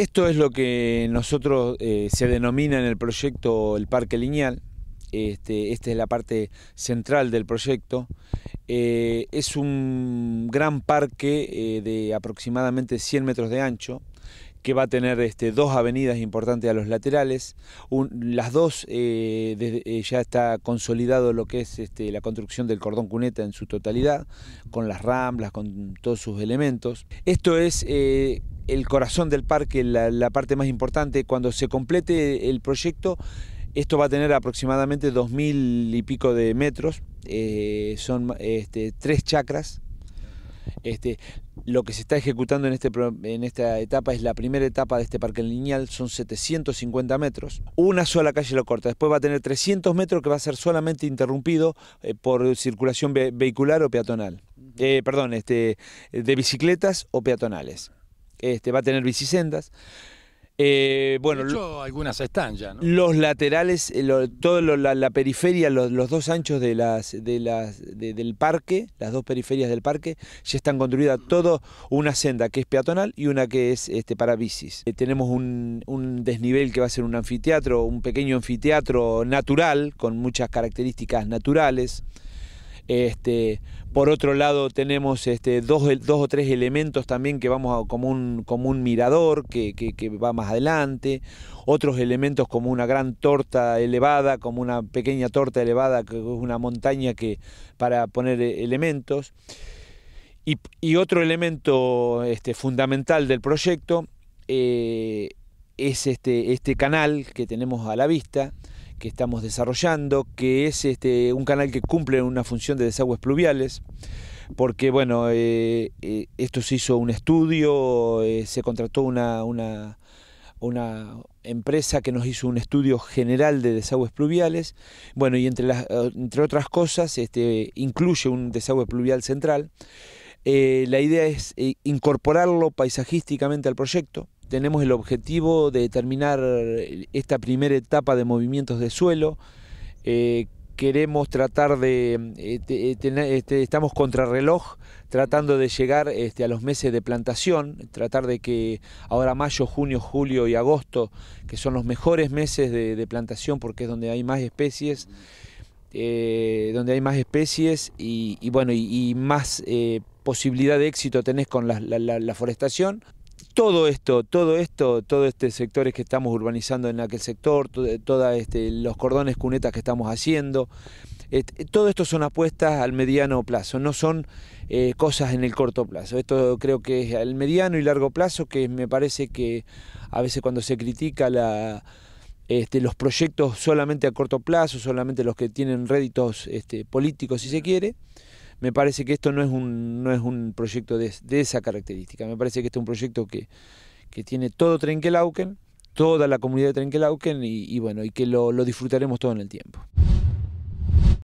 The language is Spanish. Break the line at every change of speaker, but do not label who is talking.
Esto es lo que nosotros eh, se denomina en el proyecto el Parque Lineal. Este, esta es la parte central del proyecto. Eh, es un gran parque eh, de aproximadamente 100 metros de ancho, que va a tener este, dos avenidas importantes a los laterales. las dos eh, eh, ya está consolidado lo que es este, la construcción del cordón cuneta en su totalidad, con las ramblas, con todos sus elementos. Esto es eh, el corazón del parque, la, parte más importante. Cuando se complete el proyecto, esto va a tener aproximadamente 2.000 y pico de metros. son este, tres chacras. Este, lo que se está ejecutando en, este, en esta etapa es la primera etapa de este parque lineal, son 750 metros. Una sola calle lo corta, después va a tener 300 metros que va a ser solamente interrumpido eh, por circulación vehicular o peatonal. Eh, perdón, este, de bicicletas o peatonales. Este, va a tener bicisendas. Eh, bueno, algunas están ya, ¿no? Los laterales, eh, todo la, periferia, los, dos anchos de las, de las, del parque, las dos periferias del parque, ya están construidas mm. todo una senda que es peatonal y una que es este, para bicis. Eh, tenemos un, desnivel que va a ser un anfiteatro, un pequeño anfiteatro natural, con muchas características naturales. Este, por otro lado tenemos este, dos, o tres elementos también que vamos como, un, mirador que, va más adelante, otros elementos como una gran torta elevada, como una pequeña torta elevada, que es una montaña que, para poner eh, elementos. Y, otro elemento este, fundamental del proyecto eh, es este, este canal que tenemos a la vista, que estamos desarrollando, que es este, un canal que cumple una función de desagües pluviales, porque bueno, eh, eh, esto se hizo un estudio, eh, se contrató una, una, una, empresa que nos hizo un estudio general de desagües pluviales, bueno, y entre, las, entre otras cosas este, incluye un desagüe pluvial central. la idea es incorporarlo paisajísticamente al proyecto, tenemos el objetivo de terminar eh, esta primera etapa de movimientos de suelo. Eh, queremos tratar de, eh, este, estamos contra estamos contrarreloj, tratando de llegar este, a los meses de plantación, tratar de que ahora mayo, junio, julio y agosto, que son los mejores meses de, plantación porque es donde hay más especies, donde hay más especies y, bueno, y, más posibilidad de éxito tenés con la, la forestación todo esto, todo esto, todos estos sectores que estamos urbanizando en aquel sector, todos este, los cordones cunetas que estamos haciendo, todo esto son apuestas al mediano plazo, no son eh, cosas en el corto plazo. Esto creo que es al mediano y largo plazo, que me parece que a veces cuando se critica este, los proyectos solamente a corto plazo, solamente los que tienen réditos este, políticos, si se quiere, me parece que esto no es un, no es un proyecto de, esa característica. Me parece que este es un proyecto que, tiene todo Trenkelauken, toda la comunidad de Trenkelauken y, bueno, y que lo disfrutaremos todo en el tiempo.